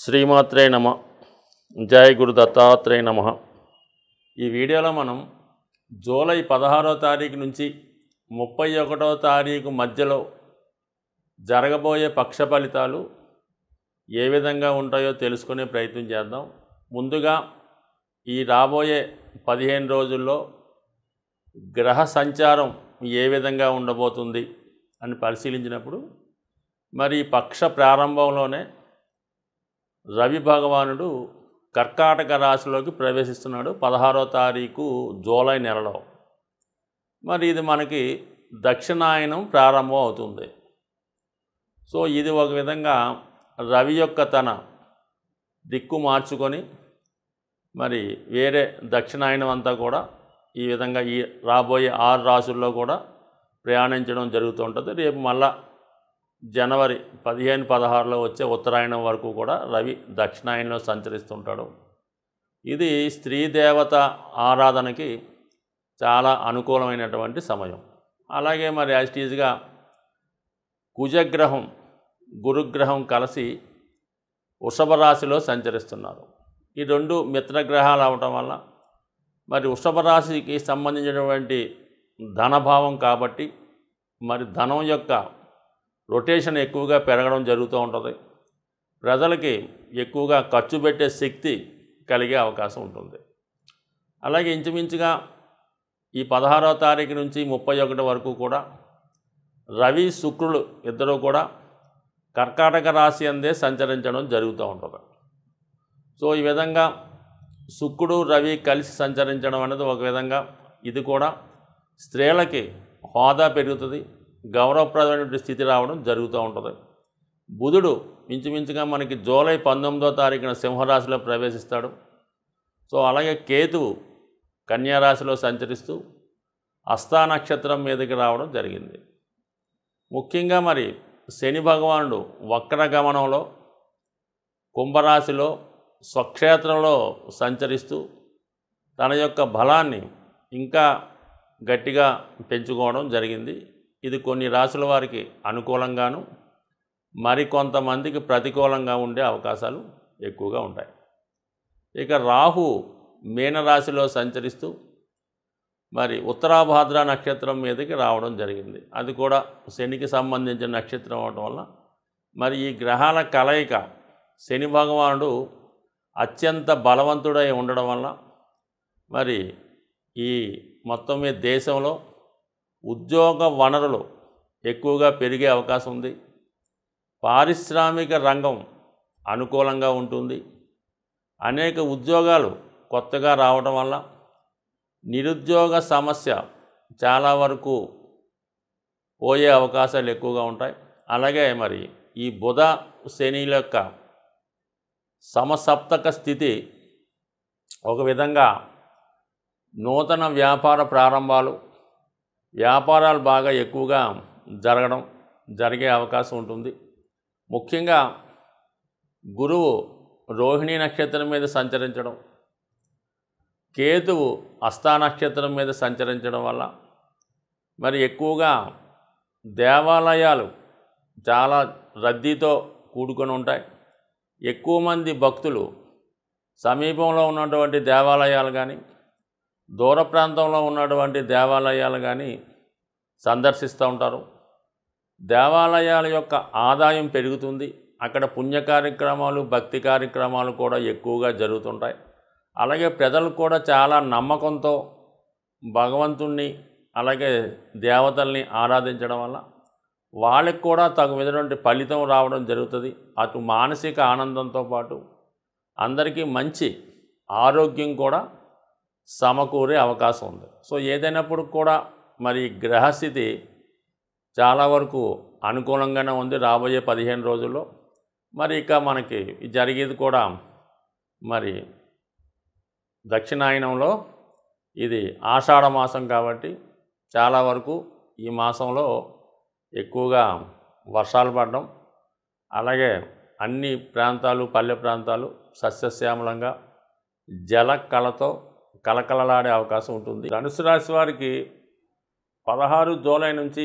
శ్రీమాత్రే నమ జయ గురు దత్తాత్రేయ నమ ఈ వీడియోలో మనం జూలై పదహారో తారీఖు నుంచి ముప్పై ఒకటో తారీఖు మధ్యలో జరగబోయే పక్ష ఫలితాలు ఏ విధంగా ఉంటాయో తెలుసుకునే ప్రయత్నం చేద్దాం ముందుగా ఈ రాబోయే పదిహేను రోజుల్లో గ్రహ సంచారం ఏ విధంగా ఉండబోతుంది అని పరిశీలించినప్పుడు మరి పక్ష ప్రారంభంలోనే రవి భగవానుడు కర్కాటక రాశిలోకి ప్రవేశిస్తున్నాడు పదహారో తారీఖు జూలై నెలలో మరి ఇది మనకి దక్షిణాయనం ప్రారంభం అవుతుంది సో ఇది ఒక విధంగా రవి యొక్క తన దిక్కు మార్చుకొని మరి వేరే దక్షిణాయనం అంతా కూడా ఈ విధంగా ఈ రాబోయే ఆరు రాసుల్లో కూడా ప్రయాణించడం జరుగుతూ ఉంటుంది రేపు మళ్ళా జనవరి పదిహేను పదహారులో వచ్చే ఉత్తరాయణం వరకు కూడా రవి దక్షిణాయనంలో సంచరిస్తుంటాడు ఇది స్త్రీ దేవత ఆరాధనకి చాలా అనుకూలమైనటువంటి సమయం అలాగే మరి యాజిటీజ్గా కుజగ్రహం గురుగ్రహం కలిసి వృషభ రాశిలో సంచరిస్తున్నారు ఈ రెండు మిత్రగ్రహాలు అవటం వల్ల మరి వృషభ రాశికి సంబంధించినటువంటి ధనభావం కాబట్టి మరి ధనం యొక్క రొటేషన్ ఎక్కువగా పెరగడం జరుగుతూ ఉంటుంది ప్రజలకి ఎక్కువగా ఖర్చు పెట్టే శక్తి కలిగే అవకాశం ఉంటుంది అలాగే ఇంచుమించుగా ఈ పదహారో తారీఖు నుంచి ముప్పై ఒకటి వరకు కూడా రవి శుక్రులు ఇద్దరు కూడా కర్కాటక రాశి అందే సంచరించడం జరుగుతూ ఉంటుంది సో ఈ విధంగా శుక్రుడు రవి కలిసి సంచరించడం అనేది ఒక విధంగా ఇది కూడా స్త్రీలకి హోదా పెరుగుతుంది గౌరవప్రదమైనటువంటి స్థితి రావడం జరుగుతూ ఉంటుంది బుధుడు ఇంచుమించుగా మనకి జూలై పంతొమ్మిదో తారీఖున సింహరాశిలో ప్రవేశిస్తాడు సో అలాగే కేతువు కన్యారాశిలో సంచరిస్తూ అస్థా నక్షత్రం మీదకి రావడం జరిగింది ముఖ్యంగా మరి శని భగవానుడు వక్ర గమనంలో కుంభరాశిలో స్వక్షేత్రంలో సంచరిస్తూ తన యొక్క బలాన్ని ఇంకా గట్టిగా పెంచుకోవడం జరిగింది ఇది కొన్ని రాసుల వారికి అనుకూలంగాను మరికొంతమందికి ప్రతికూలంగా ఉండే అవకాశాలు ఎక్కువగా ఉంటాయి ఇక రాహు మీనరాశిలో సంచరిస్తూ మరి ఉత్తరాభాద్ర నక్షత్రం మీదకి రావడం జరిగింది అది కూడా శనికి సంబంధించిన నక్షత్రం అవడం వల్ల మరి ఈ గ్రహాల కలయిక శని భగవానుడు అత్యంత బలవంతుడై ఉండడం వల్ల మరి ఈ మొత్తం మీద దేశంలో ఉద్యోగ వనరులు ఎక్కువగా పెరిగే అవకాశం ఉంది పారిశ్రామిక రంగం అనుకూలంగా ఉంటుంది అనేక ఉద్యోగాలు కొత్తగా రావడం వల్ల నిరుద్యోగ సమస్య చాలా వరకు పోయే అవకాశాలు ఎక్కువగా ఉంటాయి అలాగే మరి ఈ బుధ శనిల యొక్క సమసప్తక స్థితి ఒక విధంగా నూతన వ్యాపార ప్రారంభాలు వ్యాపారాలు బాగా ఎక్కువగా జరగడం జరిగే అవకాశం ఉంటుంది ముఖ్యంగా గురువు రోహిణీ నక్షత్రం మీద సంచరించడం కేతువు అస్థా నక్షత్రం మీద సంచరించడం వల్ల మరి ఎక్కువగా దేవాలయాలు చాలా రద్దీతో కూడుకొని ఉంటాయి ఎక్కువ మంది భక్తులు సమీపంలో ఉన్నటువంటి దేవాలయాలు కానీ దూర ప్రాంతంలో ఉన్నటువంటి దేవాలయాలు కానీ సందర్శిస్తూ ఉంటారు దేవాలయాల యొక్క ఆదాయం పెరుగుతుంది అక్కడ పుణ్య కార్యక్రమాలు భక్తి కార్యక్రమాలు కూడా ఎక్కువగా జరుగుతుంటాయి అలాగే ప్రజలు కూడా చాలా నమ్మకంతో భగవంతుణ్ణి అలాగే దేవతల్ని ఆరాధించడం వల్ల వాళ్ళకి కూడా తగు విధటువంటి ఫలితం రావడం జరుగుతుంది అటు మానసిక ఆనందంతో పాటు అందరికీ మంచి ఆరోగ్యం కూడా సమకూరే అవకాశం ఉంది సో ఏదైనప్పుడు కూడా మరి గ్రహస్థితి చాలా వరకు అనుకూలంగానే ఉంది రాబోయే పదిహేను రోజుల్లో మరి ఇక మనకి జరిగేది కూడా మరి దక్షిణాయనంలో ఇది ఆషాఢ మాసం కాబట్టి చాలా వరకు ఈ మాసంలో ఎక్కువగా వర్షాలు పడడం అలాగే అన్ని ప్రాంతాలు పల్లె ప్రాంతాలు సస్యశ్యామలంగా జల కళతో కలకలలాడే అవకాశం ఉంటుంది ధనుసు రాశి వారికి పదహారు జూలై నుంచి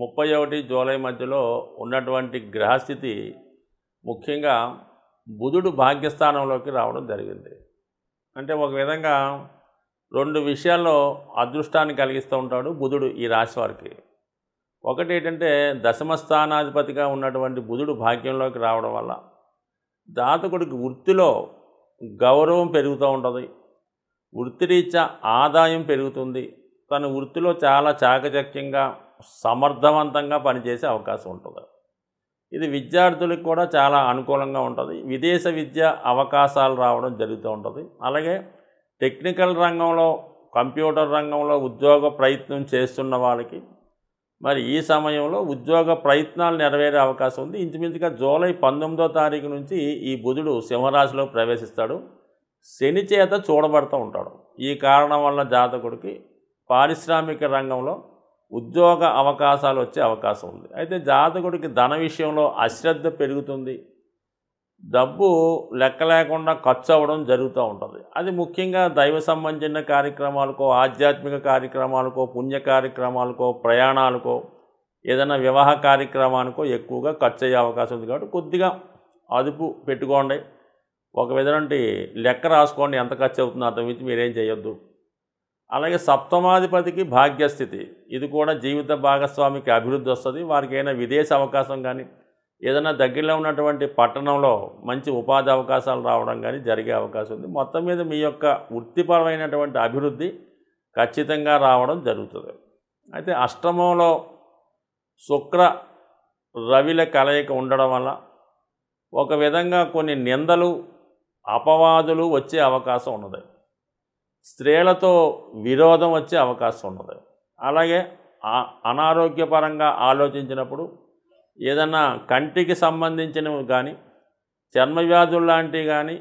ముప్పై ఒకటి జూలై మధ్యలో ఉన్నటువంటి గ్రహస్థితి ముఖ్యంగా బుధుడు భాగ్యస్థానంలోకి రావడం జరిగింది అంటే ఒక విధంగా రెండు విషయాల్లో అదృష్టాన్ని కలిగిస్తూ ఉంటాడు బుధుడు ఈ రాశి వారికి ఒకటి ఏంటంటే దశమ స్థానాధిపతిగా ఉన్నటువంటి బుధుడు భాగ్యంలోకి రావడం వల్ల జాతకుడికి వృత్తిలో గౌరవం పెరుగుతూ ఉంటుంది వృత్తిరీత్యా ఆదాయం పెరుగుతుంది తన వృత్తిలో చాలా చాకచక్యంగా సమర్థవంతంగా పనిచేసే అవకాశం ఉంటుంది ఇది విద్యార్థులకు కూడా చాలా అనుకూలంగా ఉంటుంది విదేశ విద్య అవకాశాలు రావడం జరుగుతూ ఉంటుంది అలాగే టెక్నికల్ రంగంలో కంప్యూటర్ రంగంలో ఉద్యోగ ప్రయత్నం చేస్తున్న వాళ్ళకి మరి ఈ సమయంలో ఉద్యోగ ప్రయత్నాలు నెరవేరే అవకాశం ఉంది ఇంచుమించుగా జూలై పంతొమ్మిదో తారీఖు నుంచి ఈ బుధుడు సింహరాశిలో ప్రవేశిస్తాడు శని చేత చూడబడుతూ ఉంటాడు ఈ కారణం వల్ల జాతకుడికి పారిశ్రామిక రంగంలో ఉద్యోగ అవకాశాలు వచ్చే అవకాశం ఉంది అయితే జాతకుడికి ధన విషయంలో అశ్రద్ధ పెరుగుతుంది డబ్బు లెక్క లేకుండా ఖర్చు అవ్వడం జరుగుతూ ఉంటుంది అది ముఖ్యంగా దైవ సంబంధించిన కార్యక్రమాలకో ఆధ్యాత్మిక కార్యక్రమాలకో పుణ్య కార్యక్రమాలకో ప్రయాణాలకో ఏదైనా వివాహ కార్యక్రమానికో ఎక్కువగా ఖర్చు అయ్యే అవకాశం ఉంది కాబట్టి కొద్దిగా అదుపు పెట్టుకోండి ఒక విధంటి లెక్క రాసుకోండి ఎంత ఖర్చు అవుతుందో అర్థం ఇచ్చి మీరేం చేయొద్దు అలాగే సప్తమాధిపతికి భాగ్యస్థితి ఇది కూడా జీవిత భాగస్వామికి అభివృద్ధి వస్తుంది వారికి ఏదైనా విదేశ అవకాశం కానీ ఏదైనా దగ్గరలో ఉన్నటువంటి పట్టణంలో మంచి ఉపాధి అవకాశాలు రావడం కానీ జరిగే అవకాశం ఉంది మొత్తం మీద మీ యొక్క వృత్తిపరమైనటువంటి అభివృద్ధి ఖచ్చితంగా రావడం జరుగుతుంది అయితే అష్టమంలో శుక్ర రవిల కలయిక ఉండడం వల్ల ఒక విధంగా కొన్ని నిందలు అపవాదులు వచ్చే అవకాశం ఉన్నది స్త్రీలతో విరోధం వచ్చే అవకాశం ఉన్నది అలాగే అనారోగ్యపరంగా ఆలోచించినప్పుడు ఏదన్నా కంటికి సంబంధించినవి కానీ చర్మవ్యాధులు లాంటివి కానీ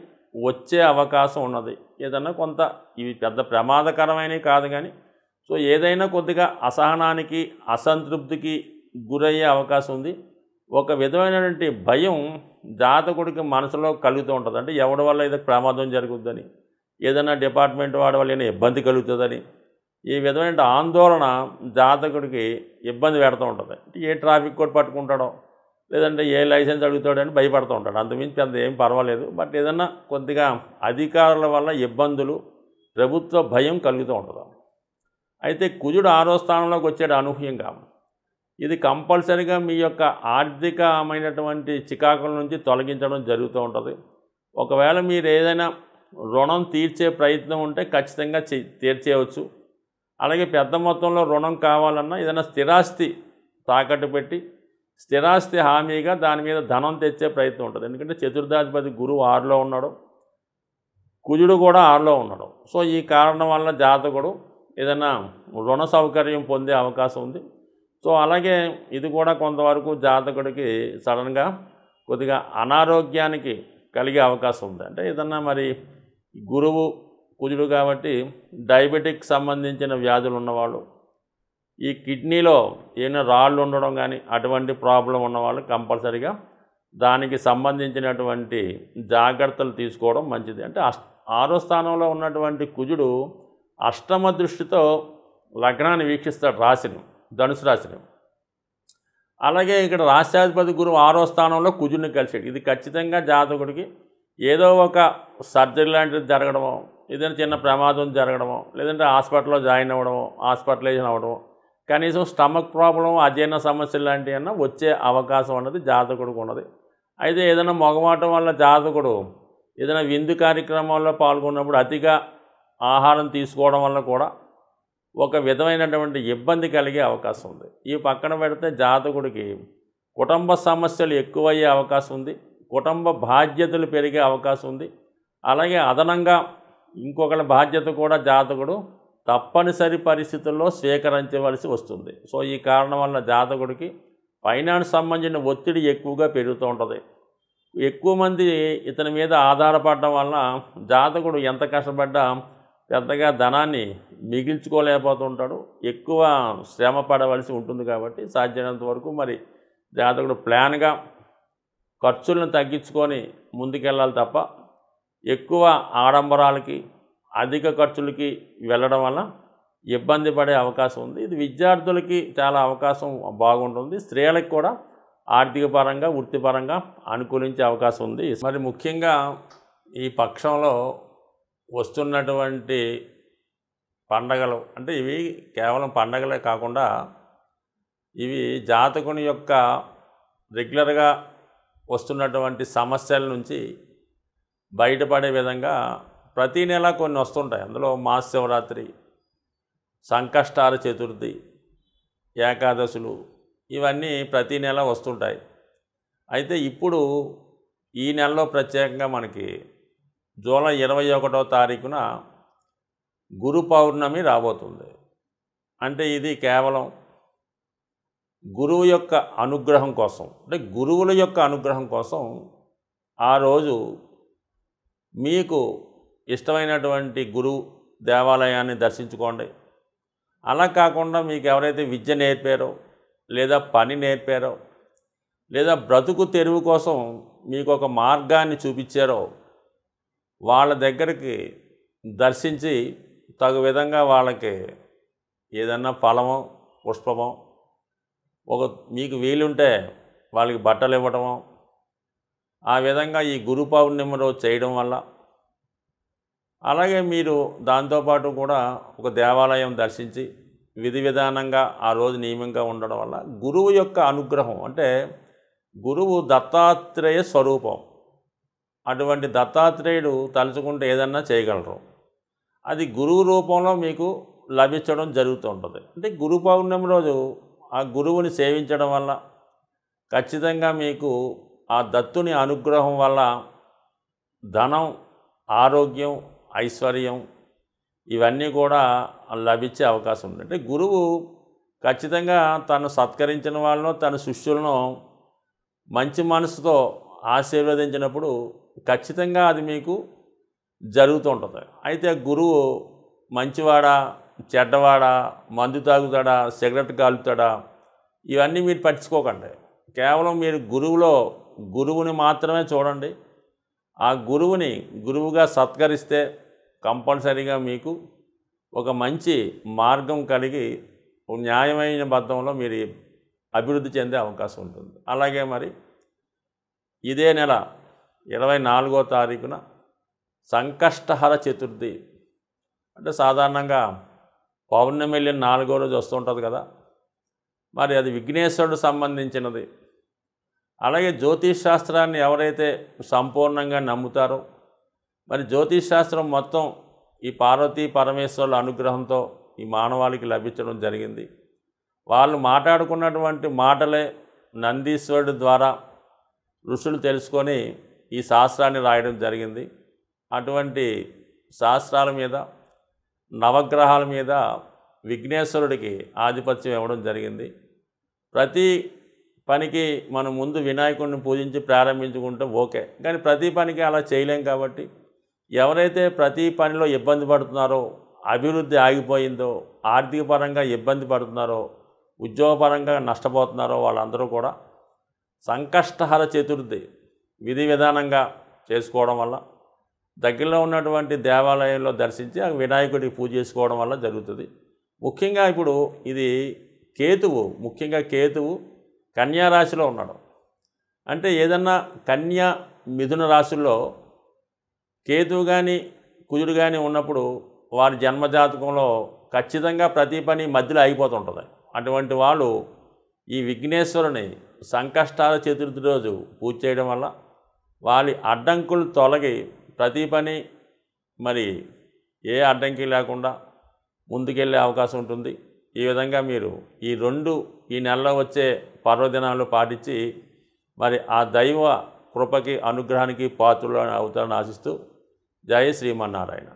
వచ్చే అవకాశం ఉన్నది ఏదన్నా కొంత ఇవి పెద్ద ప్రమాదకరమైనవి కాదు కానీ సో ఏదైనా కొద్దిగా అసహనానికి అసంతృప్తికి గురయ్యే అవకాశం ఉంది ఒక విధమైనటువంటి భయం జాతకుడికి మనసులో కలుగుతూ ఉంటుంది అంటే ఎవడి వల్ల ఏదో ప్రమాదం జరుగుద్దని ఏదైనా డిపార్ట్మెంట్ వాడి వల్ల ఏదైనా ఇబ్బంది కలుగుతుందని ఈ విధమైన ఆందోళన జాతకుడికి ఇబ్బంది పెడుతూ ఉంటుంది అంటే ఏ ట్రాఫిక్ కోడ్ పట్టుకుంటాడో లేదంటే ఏ లైసెన్స్ అడుగుతాడని భయపడుతూ ఉంటాడు అంతమించి అంత ఏం పర్వాలేదు బట్ ఏదన్నా కొద్దిగా అధికారుల వల్ల ఇబ్బందులు ప్రభుత్వ భయం కలుగుతూ ఉంటుంది అయితే కుజుడు ఆరో స్థానంలోకి వచ్చాడు అనూహ్యంగా ఇది కంపల్సరిగా మీ యొక్క ఆర్థికమైనటువంటి చికాకుల నుంచి తొలగించడం జరుగుతూ ఉంటుంది ఒకవేళ మీరు ఏదైనా రుణం తీర్చే ప్రయత్నం ఉంటే ఖచ్చితంగా తీర్చేయవచ్చు అలాగే పెద్ద మొత్తంలో రుణం కావాలన్నా ఏదైనా స్థిరాస్తి తాకట్టు పెట్టి స్థిరాస్తి హామీగా దాని మీద ధనం తెచ్చే ప్రయత్నం ఉంటుంది ఎందుకంటే చతుర్దాధిపతి గురువు ఆరులో ఉన్నాడు కుజుడు కూడా ఆరులో ఉన్నాడు సో ఈ కారణం వల్ల జాతకుడు ఏదైనా రుణ సౌకర్యం పొందే అవకాశం ఉంది సో అలాగే ఇది కూడా కొంతవరకు జాతకుడికి సడన్గా కొద్దిగా అనారోగ్యానికి కలిగే అవకాశం ఉంది అంటే ఏదన్నా మరి గురువు కుజుడు కాబట్టి డయాబెటిక్ సంబంధించిన వ్యాధులు ఉన్నవాళ్ళు ఈ కిడ్నీలో ఏమైనా రాళ్ళు ఉండడం కానీ అటువంటి ప్రాబ్లం ఉన్నవాళ్ళు కంపల్సరిగా దానికి సంబంధించినటువంటి జాగ్రత్తలు తీసుకోవడం మంచిది అంటే అష్ ఆరో స్థానంలో ఉన్నటువంటి కుజుడు అష్టమ దృష్టితో లగ్నాన్ని వీక్షిస్తాడు రాశిని ధనుసు రాశిని అలాగే ఇక్కడ రాష్ట్రాధిపతి గురువు ఆరో స్థానంలో కుజుని కలిసాడు ఇది ఖచ్చితంగా జాతకుడికి ఏదో ఒక సర్జరీ లాంటిది జరగడమో ఏదైనా చిన్న ప్రమాదం జరగడమో లేదంటే హాస్పిటల్లో జాయిన్ అవ్వడమో హాస్పిటలైజన్ అవ్వడమో కనీసం స్టమక్ ప్రాబ్లం అజీర్ణ సమస్యలు అన్నా వచ్చే అవకాశం అన్నది జాతకుడికి ఉన్నది అయితే ఏదైనా మొగమాటం వల్ల జాతకుడు ఏదైనా విందు కార్యక్రమాల్లో పాల్గొన్నప్పుడు అతిగా ఆహారం తీసుకోవడం వల్ల కూడా ఒక విధమైనటువంటి ఇబ్బంది కలిగే అవకాశం ఉంది ఈ పక్కన పెడితే జాతకుడికి కుటుంబ సమస్యలు ఎక్కువయ్యే అవకాశం ఉంది కుటుంబ బాధ్యతలు పెరిగే అవకాశం ఉంది అలాగే అదనంగా ఇంకొకళ్ళ బాధ్యత కూడా జాతకుడు తప్పనిసరి పరిస్థితుల్లో స్వీకరించవలసి వస్తుంది సో ఈ కారణం వల్ల జాతకుడికి ఫైనాన్స్ సంబంధించిన ఒత్తిడి ఎక్కువగా పెరుగుతూ ఉంటుంది ఎక్కువ మంది ఇతని మీద ఆధారపడడం వల్ల జాతకుడు ఎంత కష్టపడ్డా పెద్దగా ధనాన్ని మిగిల్చుకోలేకపోతుంటాడు ఎక్కువ శ్రమ పడవలసి ఉంటుంది కాబట్టి సాధ్యమైనంత వరకు మరి జాతకుడు ప్లాన్గా ఖర్చులను తగ్గించుకొని ముందుకెళ్ళాలి తప్ప ఎక్కువ ఆడంబరాలకి అధిక ఖర్చులకి వెళ్ళడం వల్ల ఇబ్బంది పడే అవకాశం ఉంది ఇది విద్యార్థులకి చాలా అవకాశం బాగుంటుంది స్త్రీలకు కూడా ఆర్థిక పరంగా వృత్తిపరంగా అనుకూలించే అవకాశం ఉంది మరి ముఖ్యంగా ఈ పక్షంలో వస్తున్నటువంటి పండగలు అంటే ఇవి కేవలం పండగలే కాకుండా ఇవి జాతకుని యొక్క రెగ్యులర్గా వస్తున్నటువంటి సమస్యల నుంచి బయటపడే విధంగా ప్రతీ నెల కొన్ని వస్తుంటాయి అందులో మహాశివరాత్రి సంకష్టార చతుర్థి ఏకాదశులు ఇవన్నీ ప్రతీ నెల వస్తుంటాయి అయితే ఇప్పుడు ఈ నెలలో ప్రత్యేకంగా మనకి జూలై ఇరవై ఒకటో తారీఖున గురు పౌర్ణమి రాబోతుంది అంటే ఇది కేవలం గురువు యొక్క అనుగ్రహం కోసం అంటే గురువుల యొక్క అనుగ్రహం కోసం ఆ రోజు మీకు ఇష్టమైనటువంటి గురువు దేవాలయాన్ని దర్శించుకోండి అలా కాకుండా మీకు ఎవరైతే విద్య నేర్పారో లేదా పని నేర్పారో లేదా బ్రతుకు తెరువు కోసం మీకు ఒక మార్గాన్ని చూపించారో వాళ్ళ దగ్గరికి దర్శించి తగు విధంగా వాళ్ళకి ఏదన్నా ఫలమో పుష్పమో ఒక మీకు వీలుంటే వాళ్ళకి బట్టలు ఇవ్వటమో ఆ విధంగా ఈ గురు పౌర్ణిమ రోజు చేయడం వల్ల అలాగే మీరు దాంతోపాటు కూడా ఒక దేవాలయం దర్శించి విధి విధానంగా ఆ రోజు నియమంగా ఉండడం వల్ల గురువు యొక్క అనుగ్రహం అంటే గురువు దత్తాత్రేయ స్వరూపం అటువంటి దత్తాత్రేయుడు తలుచుకుంటే ఏదన్నా చేయగలరు అది గురువు రూపంలో మీకు లభించడం జరుగుతూ ఉంటుంది అంటే గురు పౌర్ణమి రోజు ఆ గురువుని సేవించడం వల్ల ఖచ్చితంగా మీకు ఆ దత్తుని అనుగ్రహం వల్ల ధనం ఆరోగ్యం ఐశ్వర్యం ఇవన్నీ కూడా లభించే అవకాశం ఉంది అంటే గురువు ఖచ్చితంగా తను సత్కరించిన వాళ్ళను తన శిష్యులను మంచి మనసుతో ఆశీర్వదించినప్పుడు ఖచ్చితంగా అది మీకు జరుగుతూ ఉంటుంది అయితే గురువు మంచివాడా చెడ్డవాడా మందు తాగుతాడా సిగరెట్ కాలుతాడా ఇవన్నీ మీరు పట్టించుకోకండి కేవలం మీరు గురువులో గురువుని మాత్రమే చూడండి ఆ గురువుని గురువుగా సత్కరిస్తే కంపల్సరీగా మీకు ఒక మంచి మార్గం కలిగి న్యాయమైన బద్ధంలో మీరు అభివృద్ధి చెందే అవకాశం ఉంటుంది అలాగే మరి ఇదే నెల ఇరవై నాలుగో తారీఖున సంకష్టహర చతుర్థి అంటే సాధారణంగా పౌర్ణమి వెళ్ళిన నాలుగో రోజు వస్తుంటుంది కదా మరి అది విఘ్నేశ్వరుడు సంబంధించినది అలాగే జ్యోతిష్ శాస్త్రాన్ని ఎవరైతే సంపూర్ణంగా నమ్ముతారో మరి జ్యోతిష్ శాస్త్రం మొత్తం ఈ పార్వతీ పరమేశ్వరుల అనుగ్రహంతో ఈ మానవాళికి లభించడం జరిగింది వాళ్ళు మాట్లాడుకున్నటువంటి మాటలే నందీశ్వరుడు ద్వారా ఋషులు తెలుసుకొని ఈ శాస్త్రాన్ని రాయడం జరిగింది అటువంటి శాస్త్రాల మీద నవగ్రహాల మీద విఘ్నేశ్వరుడికి ఆధిపత్యం ఇవ్వడం జరిగింది ప్రతి పనికి మనం ముందు వినాయకుడిని పూజించి ప్రారంభించుకుంటే ఓకే కానీ ప్రతి పనికి అలా చేయలేం కాబట్టి ఎవరైతే ప్రతి పనిలో ఇబ్బంది పడుతున్నారో అభివృద్ధి ఆగిపోయిందో ఆర్థిక పరంగా ఇబ్బంది పడుతున్నారో ఉద్యోగపరంగా నష్టపోతున్నారో వాళ్ళందరూ కూడా సంకష్టహర చతుర్థి విధి విధానంగా చేసుకోవడం వల్ల దగ్గరలో ఉన్నటువంటి దేవాలయంలో దర్శించి ఆ వినాయకుడికి పూజ చేసుకోవడం వల్ల జరుగుతుంది ముఖ్యంగా ఇప్పుడు ఇది కేతువు ముఖ్యంగా కేతువు కన్యా రాశిలో ఉన్నాడు అంటే ఏదన్నా కన్యా మిథున రాశుల్లో కేతువు కానీ కుజుడు కానీ ఉన్నప్పుడు వారి జన్మజాతకంలో ఖచ్చితంగా ప్రతి పని మధ్యలో అయిపోతుంటుంది అటువంటి వాళ్ళు ఈ విఘ్నేశ్వరుని సంకష్టాల చతుర్థి రోజు పూజ చేయడం వల్ల వాళ్ళ అడ్డంకులు తొలగి ప్రతి పని మరి ఏ అడ్డంకి లేకుండా ముందుకెళ్ళే అవకాశం ఉంటుంది ఈ విధంగా మీరు ఈ రెండు ఈ నెలలో వచ్చే పర్వదినాలు పాటించి మరి ఆ దైవ కృపకి అనుగ్రహానికి పాత్రలు అవుతారని ఆశిస్తూ జయ శ్రీమన్నారాయణ